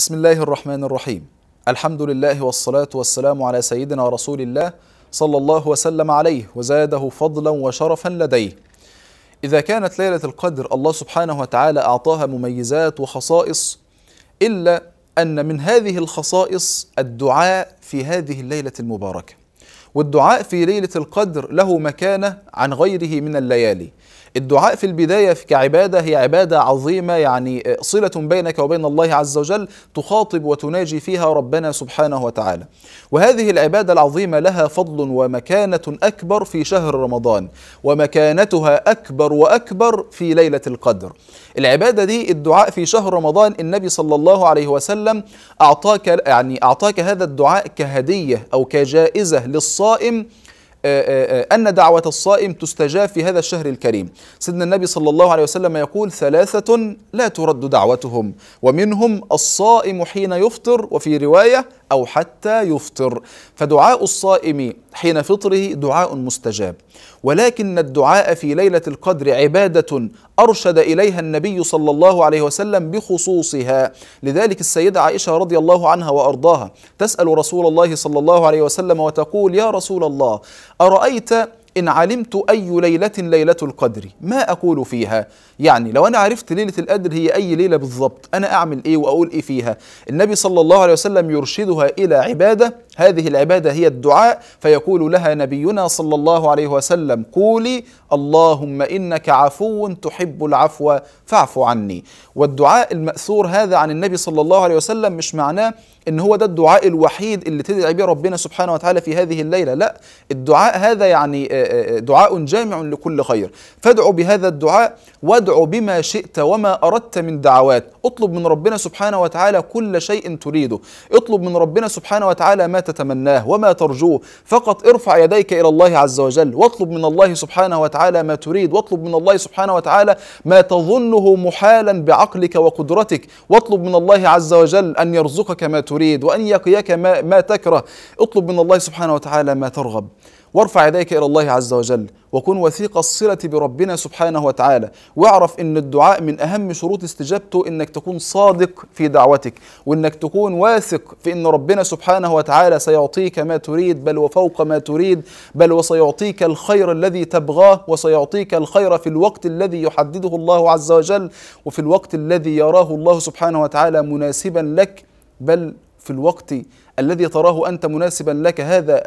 بسم الله الرحمن الرحيم الحمد لله والصلاة والسلام على سيدنا رسول الله صلى الله وسلم عليه وزاده فضلا وشرفا لديه إذا كانت ليلة القدر الله سبحانه وتعالى أعطاها مميزات وخصائص إلا أن من هذه الخصائص الدعاء في هذه الليلة المباركة والدعاء في ليلة القدر له مكانة عن غيره من الليالي الدعاء في البداية كعبادة هي عبادة عظيمة يعني صلة بينك وبين الله عز وجل تخاطب وتناجي فيها ربنا سبحانه وتعالى وهذه العبادة العظيمة لها فضل ومكانة أكبر في شهر رمضان ومكانتها أكبر وأكبر في ليلة القدر العبادة دي الدعاء في شهر رمضان النبي صلى الله عليه وسلم أعطاك يعني أعطاك هذا الدعاء كهدية أو كجائزة للصائم آه، آه، آه، أن دعوة الصائم تستجاب في هذا الشهر الكريم سيدنا النبي صلى الله عليه وسلم يقول ثلاثة لا ترد دعوتهم ومنهم الصائم حين يفطر وفي رواية أو حتى يفطر فدعاء الصائم حين فطره دعاء مستجاب ولكن الدعاء في ليلة القدر عبادة أرشد إليها النبي صلى الله عليه وسلم بخصوصها لذلك السيدة عائشة رضي الله عنها وأرضاها تسأل رسول الله صلى الله عليه وسلم وتقول يا رسول الله أرأيت إن علمت أي ليلة ليلة القدر ما أقول فيها يعني لو أنا عرفت ليلة القدر هي أي ليلة بالضبط أنا أعمل إيه وأقول إيه فيها النبي صلى الله عليه وسلم يرشدها إلى عبادة هذه العبادة هي الدعاء فيقول لها نبينا صلى الله عليه وسلم قولي اللهم إنك عفو تحب العفو فاعف عني والدعاء المأثور هذا عن النبي صلى الله عليه وسلم مش معناه ان هو ده الدعاء الوحيد اللي تدعي به ربنا سبحانه وتعالى في هذه الليله لا الدعاء هذا يعني آه، آه، آه، دعاء جامع لكل خير فادعو بهذا الدعاء وادعو بما شئت وما اردت من دعوات اطلب من ربنا سبحانه وتعالى كل شيء تريده اطلب من ربنا سبحانه وتعالى ما تتمناه وما ترجوه فقط ارفع يديك إلى الله عز وجل واطلب من الله سبحانه وتعالى ما تريد واطلب من الله سبحانه وتعالى ما تظنه محالا بعقلك وقدرتك واطلب من الله عز وجل أن يرزقك ما تريد وأن يقيك ما, ما تكره اطلب من الله سبحانه وتعالى ما ترغب وارفع يديك إلى الله عز وجل وكن وثيق الصلة بربنا سبحانه وتعالى واعرف أن الدعاء من أهم شروط استجابته أنك تكون صادق في دعوتك وأنك تكون واثق في أن ربنا سبحانه وتعالى سيعطيك ما تريد بل وفوق ما تريد بل وسيعطيك الخير الذي تبغاه وسيعطيك الخير في الوقت الذي يحدده الله عز وجل وفي الوقت الذي يراه الله سبحانه وتعالى مناسبا لك بل في الوقت الذي تراه أنت مناسبا لك هذا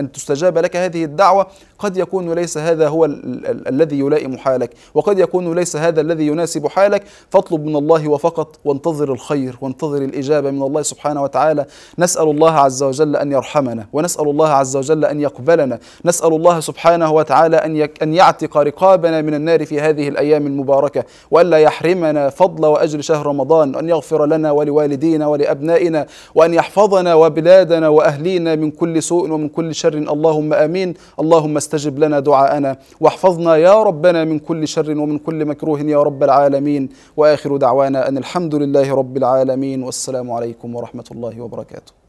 أن تستجاب لك هذه الدعوة قد يكون ليس هذا هو ال ال الذي يلائم حالك وقد يكون ليس هذا الذي يناسب حالك فاطلب من الله وفقط وانتظر الخير وانتظر الإجابة من الله سبحانه وتعالى نسأل الله عز وجل أن يرحمنا ونسأل الله عز وجل أن يقبلنا نسأل الله سبحانه وتعالى أن, يك أن يعتق رقابنا من النار في هذه الأيام المباركة وألا يحرمنا فضل وأجر شهر رمضان وأن يغفر لنا ولوالدينا ولأبنائنا وأن يحفظنا وبلادنا وأهلينا من كل سوء ومن كل شر اللهم آمين اللهم واستجب لنا دعاءنا واحفظنا يا ربنا من كل شر ومن كل مكروه يا رب العالمين واخر دعوانا ان الحمد لله رب العالمين والسلام عليكم ورحمه الله وبركاته.